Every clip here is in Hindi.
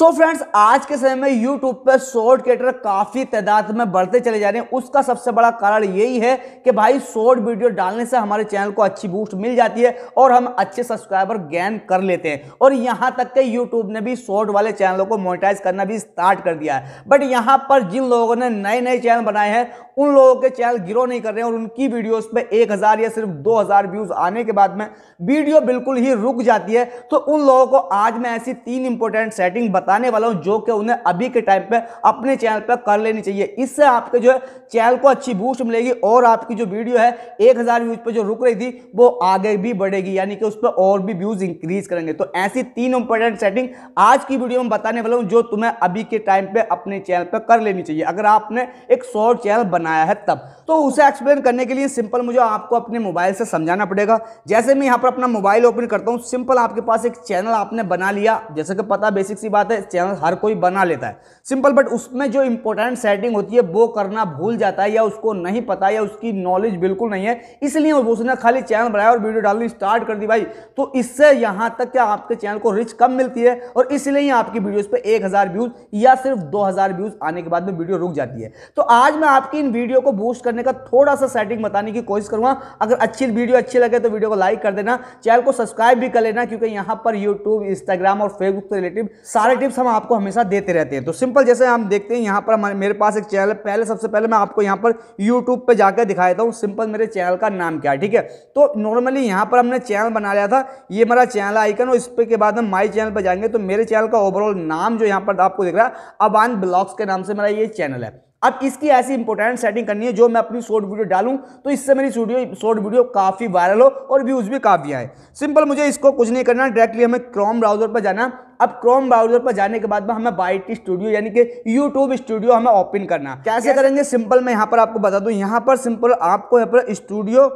सो so फ्रेंड्स आज के समय में यूट्यूब पर शॉर्ट क्रिएटर काफ़ी तादाद में बढ़ते चले जा रहे हैं उसका सबसे बड़ा कारण यही है कि भाई शॉर्ट वीडियो डालने से हमारे चैनल को अच्छी बूस्ट मिल जाती है और हम अच्छे सब्सक्राइबर गेन कर लेते हैं और यहाँ तक के यूट्यूब ने भी शॉर्ट वाले चैनलों को मोनिटाइज करना भी स्टार्ट कर दिया है बट यहाँ पर जिन लोगों ने नए नए चैनल बनाए हैं उन लोगों के चैनल ग्रो नहीं कर रहे हैं और उनकी वीडियोस पे एक हज़ार या सिर्फ दो हज़ार व्यूज़ आने के बाद में वीडियो बिल्कुल ही रुक जाती है तो उन लोगों को आज मैं ऐसी तीन इंपॉर्टेंट सेटिंग बताने वाला हूं जो कि उन्हें अभी के टाइम पे अपने चैनल पर कर लेनी चाहिए इससे आपके जो है चैनल को अच्छी बूस्ट मिलेगी और आपकी जो वीडियो है एक व्यूज़ पर जो रुक रही थी वो आगे भी बढ़ेगी यानी कि उस पर और भी व्यूज़ इंक्रीज करेंगे तो ऐसी तीन इंपॉर्टेंट सेटिंग आज की वीडियो में बताने वाला हूँ जो तुम्हें अभी के टाइम पर अपने चैनल पर कर लेनी चाहिए अगर आपने एक शॉर्ट चैनल बना बनाया है तब तो उसे एक्सप्लेन करने के लिए सिंपल मुझे आपको अपने मोबाइल से समझाना पड़ेगा जैसे मैं यहाँ पर अपना मोबाइल ओपन करता हूँ सिंपल आपके पास एक चैनल आपने बना लिया जैसे कि पता बेसिक सी बात है चैनल हर कोई बना लेता है सिंपल बट उसमें जो इंपॉर्टेंट सेटिंग होती है वो करना भूल जाता है या उसको नहीं पता या उसकी नॉलेज बिल्कुल नहीं है इसलिए उसने खाली चैनल बनाया और वीडियो डालनी स्टार्ट कर दी भाई तो इससे यहाँ तक क्या आपके चैनल को रिच कम मिलती है और इसलिए ही आपकी वीडियोज पर एक व्यूज या सिर्फ दो व्यूज आने के बाद में वीडियो रुक जाती है तो आज मैं आपकी इन वीडियो को बूस्ट करने का थोड़ा सा सेटिंग बताने की कोशिश करूंगा अगर अच्छी वीडियो अच्छी लगे तो वीडियो को लाइक कर देना चैनल को सब्सक्राइब भी कर लेना क्योंकि यहाँ पर यूट्यूब इंस्टाग्राम और फेसबुक से रिलेटिव सारे टिप्स हम आपको हमेशा देते रहते हैं तो सिंपल जैसे हम देखते हैं यहाँ पर मेरे पास एक चैनल पहले सबसे पहले मैं आपको यहाँ पर यूट्यूब पर जाकर दिखा देता हूँ सिंपल मेरे चैनल का नाम क्या ठीक है तो नॉर्मली यहाँ पर हमने चैनल बना लिया था ये मेरा चैनल आइकन और इस पर के बाद हम माई चैनल पर जाएंगे तो मेरे चैनल का ओवरऑल नाम जो यहाँ पर आपको दिख रहा है अबान ब्लॉग्स के नाम से मेरा ये चैनल है अब इसकी ऐसी इंपॉर्टेंट सेटिंग करनी है जो मैं अपनी शॉर्ट वीडियो डालूं तो इससे मेरी स्टूडियो शॉर्ट वीडियो काफ़ी वायरल हो और व्यूज़ भी काफ़ी आए सिंपल मुझे इसको कुछ नहीं करना डायरेक्टली हमें क्रोम ब्राउजर पर जाना अब क्रोम ब्राउजर पर जाने के बाद में हमें बाइट स्टूडियो यानी कि यूट्यूब स्टूडियो हमें ओपन करना कैसे करेंगे सिंपल मैं यहाँ पर आपको बता दूँ यहाँ पर सिंपल आपको यहाँ पर स्टूडियो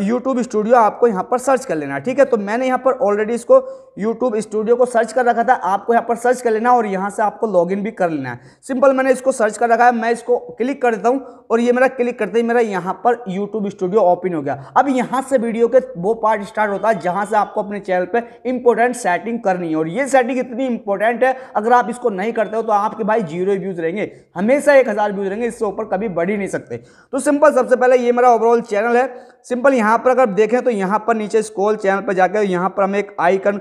यूट्यूब स्टूडियो आपको यहाँ पर सर्च कर लेना ठीक है तो मैंने यहाँ पर ऑलरेडी इसको यूट्यूब स्टूडियो को सर्च कर रखा था आपको यहाँ पर सर्च कर लेना और यहाँ से आपको लॉगिन भी कर लेना है सिंपल मैंने इसको सर्च कर रखा है मैं इसको क्लिक कर देता हूँ और ये मेरा क्लिक करते ही मेरा यहाँ पर यूट्यूब स्टूडियो ओपन हो गया अब यहाँ से वीडियो के वो पार्ट स्टार्ट होता है जहाँ से आपको अपने चैनल पर इंपॉर्टेंट सेटिंग करनी है और ये सेटिंग इतनी इंपॉर्टेंट है अगर आप इसको नहीं करते हो तो आपके भाई जीरो व्यूज़ रहेंगे हमेशा एक हज़ार व्यूज़ रहेंगे इससे ऊपर कभी बढ़ ही नहीं सकते तो सिंपल सबसे पहले ये मेरा ओवरऑल चैनल है सिंपल यहाँ पर अगर देखें तो यहाँ पर नीचे स्कोल चैनल पर जाकर यहाँ पर हमें एक आइकन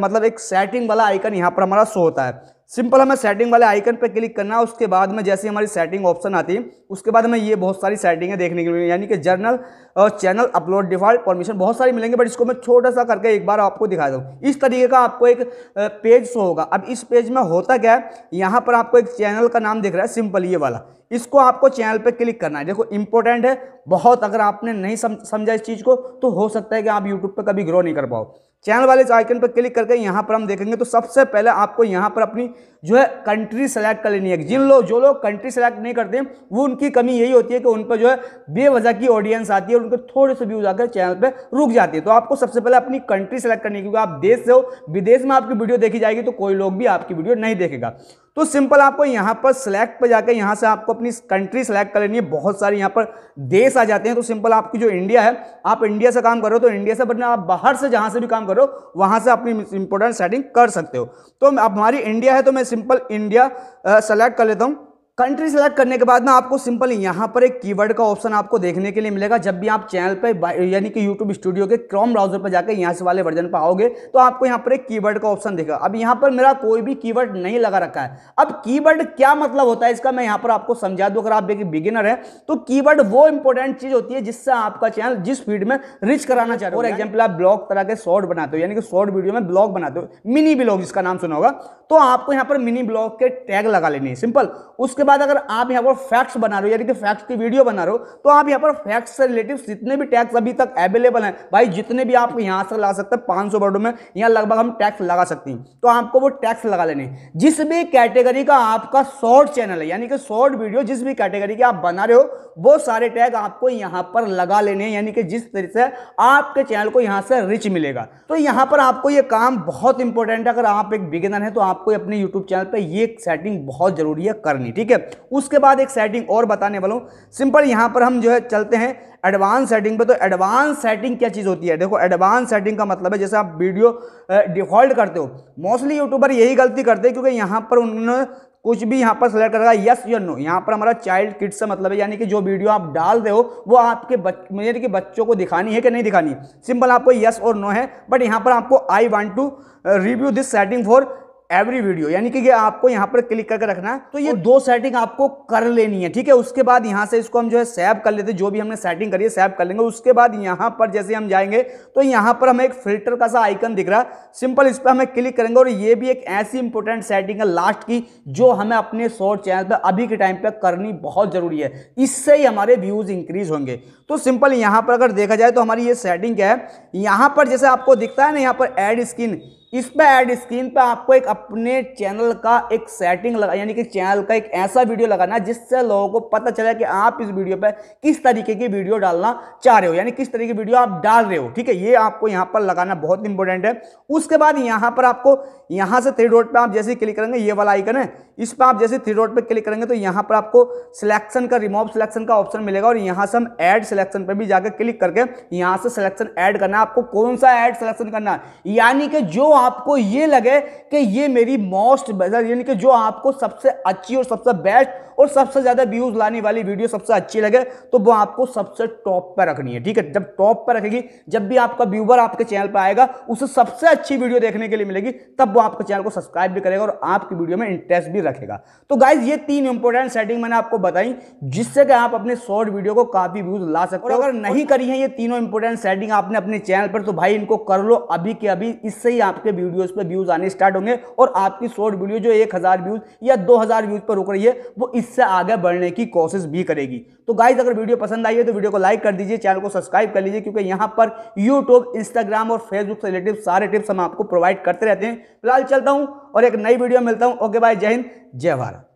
मतलब एक सेटिंग वाला आइकन यहाँ पर हमारा शो होता है सिंपल हमें सेटिंग वाले आइकन पर क्लिक करना है उसके बाद में जैसे हमारी सेटिंग ऑप्शन आती है उसके बाद हमें ये बहुत सारी सेटिंग है देखने के लिए यानी कि जर्नल और चैनल अपलोड डिफॉल्ट परमिशन बहुत सारी मिलेंगे बट इसको मैं छोटा सा करके एक बार आपको दिखा दूँ इस तरीके का आपको एक पेज शो होगा अब इस पेज में होता क्या है यहाँ पर आपको एक चैनल का नाम दिख रहा है सिंपल ये वाला इसको आपको चैनल पे क्लिक करना है देखो इंपॉर्टेंट है बहुत अगर आपने नहीं समझा इस चीज़ को तो हो सकता है कि आप यूट्यूब पर कभी ग्रो नहीं कर पाओ चैनल वाले इस आइकन पर क्लिक करके यहाँ पर हम देखेंगे तो सबसे पहले आपको यहाँ पर अपनी जो है कंट्री सेलेक्ट कर लेनी है जिन लोग जो लोग कंट्री सेलेक्ट नहीं करते हैं वो उनकी कमी यही होती है कि उन पर जो है बेवजह की ऑडियंस आती है और उनके थोड़े से व्यूज आकर चैनल पर रुक जाती है तो आपको सबसे पहले अपनी कंट्री सेलेक्ट करनी है क्योंकि आप देश से हो विदेश में आपकी वीडियो देखी जाएगी तो कोई लोग भी आपकी वीडियो नहीं देखेगा तो सिंपल आपको यहाँ पर सेलेक्ट पर जाकर यहाँ से आपको अपनी कंट्री सेलेक्ट कर लेनी है बहुत सारे यहाँ पर देश आ जाते हैं तो सिंपल आपकी जो इंडिया है आप इंडिया से काम कर रहे हो तो इंडिया से बट आप बाहर से जहाँ से भी काम कर रहे हो वहाँ से अपनी इंपोर्टेंट सेटिंग कर सकते हो तो हमारी इंडिया है तो मैं सिंपल इंडिया सेलेक्ट कर लेता हूँ कंट्री सेलेक्ट करने के बाद ना आपको सिंपल यहाँ पर एक कीवर्ड का ऑप्शन आपको देखने के लिए मिलेगा जब भी आप चैनल पर यानी कि यूट्यूब स्टूडियो के क्रॉम ब्राउजर पर जाकर यहाँ से वाले वर्जन पर आओगे तो आपको यहाँ पर एक कीवर्ड का ऑप्शन देगा अब यहाँ पर मेरा कोई भी कीवर्ड नहीं लगा रखा है अब कीवर्ड क्या मतलब होता है इसका मैं यहाँ पर आपको समझा दूँ अगर आप एक बिगिनर है तो की वो इंपॉर्टेंट चीज़ होती है जिससे आपका चैनल जिस फील्ड में रिच कराना चाहते हो फॉर एग्जाम्पल आप ब्लॉग तरह के शॉर्ट बनाते हो यानी कि शॉर्ट वीडियो में ब्लॉग बनाते हो मिनी ब्लॉग जिसका नाम सुना होगा तो आपको यहाँ पर मिनी ब्लॉग के टैग लगा लेने सिंपल उसके बाद बाद अगर आप यहाँ पर फैक्ट्स बना रहे हो यानी कि फैक्ट्स की वीडियो बना रहे हो तो आप यहाँ पर फैक्ट्स से रिलेटिव जितने भी टैक्स अभी तक अवेलेबल हैं भाई जितने भी आप यहाँ से लगा सकते हैं पाँच सौ वर्डों में यहाँ लगभग हम टैक्स लगा सकते हैं तो आपको वो टैक्स लगा लेने जिस भी कैटेगरी का आपका शॉर्ट चैनल है यानी कि शॉर्ट वीडियो जिस भी कैटेगरी के आप बना रहे हो वो सारे टैग आपको यहाँ पर लगा लेने हैं यानी कि जिस तरीके से आपके चैनल को यहाँ से रिच मिलेगा तो यहाँ पर आपको ये काम बहुत इंपॉर्टेंट है अगर आप एक बिगिनर हैं तो आपको अपने यूट्यूब चैनल पर ये सेटिंग बहुत जरूरी है करनी ठीक है है उसके बाद एक सेटिंग और बताने वाला हूँ सिंपल यहाँ पर हम जो है चलते हैं एडवांस सेटिंग पे तो एडवांस सेटिंग क्या चीज़ होती है देखो एडवांस सेटिंग का मतलब है जैसे आप वीडियो डिफॉल्ट करते हो मोस्टली यूट्यूबर यही गलती करते हैं क्योंकि यहाँ पर उन्होंने कुछ भी यहाँ पर सेलेक्ट करेगा यस या नो यहाँ पर हमारा चाइल्ड किड्स से मतलब है यानी कि जो वीडियो आप डाल रहे हो वो आपके बच मेरे कि बच्चों को दिखानी है कि नहीं दिखानी सिंपल आपको यस और नो है बट यहाँ पर आपको I want to review this setting for every video यानी कि ये आपको यहाँ पर क्लिक करके रखना है तो ये दो सेटिंग आपको कर लेनी है ठीक है उसके बाद यहाँ से इसको हम जो है सेव कर लेते जो भी हमने सेटिंग करी है सेव कर लेंगे उसके बाद यहाँ पर जैसे हम जाएंगे तो यहाँ पर हमें एक फिल्टर का सा आइकन दिख रहा है सिंपल इस पर हमें क्लिक करेंगे और ये भी एक ऐसी इंपॉर्टेंट सेटिंग है लास्ट की जो हमें अपने शॉर्ट चैनल पर अभी के टाइम पर करनी बहुत ज़रूरी है इससे ही हमारे व्यूज़ इंक्रीज होंगे तो सिंपल यहाँ पर अगर देखा जाए तो हमारी ये सेटिंग क्या है यहाँ पर जैसे आपको दिखता है ना यहाँ पर एड स्किन इस पर एड स्क्रीन पर आपको एक अपने चैनल का एक सेटिंग लगा यानी कि चैनल का एक ऐसा वीडियो लगाना है जिससे लोगों को पता चले कि आप इस वीडियो पर किस तरीके की वीडियो डालना चाह रहे हो यानी किस तरीके की वीडियो आप डाल रहे हो ठीक है ये आपको यहाँ पर लगाना बहुत इंपॉर्टेंट है उसके बाद यहाँ पर आपको यहाँ से थ्री डॉट पर आप जैसे क्लिक करेंगे ये वाला आइकन है इस पर आप जैसे थ्री डॉट पर क्लिक करेंगे तो यहाँ पर आपको सिलेक्शन का रिमोव सिलेक्शन का ऑप्शन मिलेगा और यहाँ से हम एड सिलेक्शन पर भी जाकर क्लिक करके यहाँ से सिलेक्शन ऐड करना है आपको कौन सा एड सिलेक्शन करना है यानी कि जो आपको ये लगे कि ये मेरी मोस्ट बेजर यानी कि जो आपको सबसे अच्छी और सबसे बेस्ट और सबसे ज़्यादा व्यूज़ लाने वाली वीडियो सबसे अच्छी लगे तो वो आपको सबसे टॉप पर रखनी है ठीक है जब टॉप पर रखेगी जब भी आपका व्यूवर आपके चैनल पर आएगा उसे सबसे अच्छी वीडियो देखने के लिए मिलेगी तब वो आपके चैनल को सब्सक्राइब भी करेगा और आपकी वीडियो में इंटरेस्ट भी रखेगा तो गाइज ये तीन इंपॉर्टेंट सेटिंग मैंने आपको बताई जिससे कि आप अपने शॉर्ट वीडियो को काफ़ी व्यूज़ ला सकते हो अगर नहीं करी है ये तीनों इंपॉर्टेंट सेटिंग आपने अपने चैनल पर तो भाई इनको कर लो अभी के अभी इससे ही आपके आपके वीडियोस पर व्यूज आने स्टार्ट होंगे और आपकी शॉर्ट वीडियो जो एक हज़ार व्यूज या दो हज़ार व्यूज पर रुक रही है वो इससे आगे बढ़ने की कोशिश भी करेगी तो गाइज अगर वीडियो पसंद आई है तो वीडियो को लाइक कर दीजिए चैनल को सब्सक्राइब कर लीजिए क्योंकि यहाँ पर यूट्यूब इंस्टाग्राम और फेसबुक से रिलेटेड सारे टिप्स हम आपको प्रोवाइड करते रहते हैं फिलहाल चलता हूँ और एक नई वीडियो मिलता हूँ ओके बाय जय हिंद जय भारत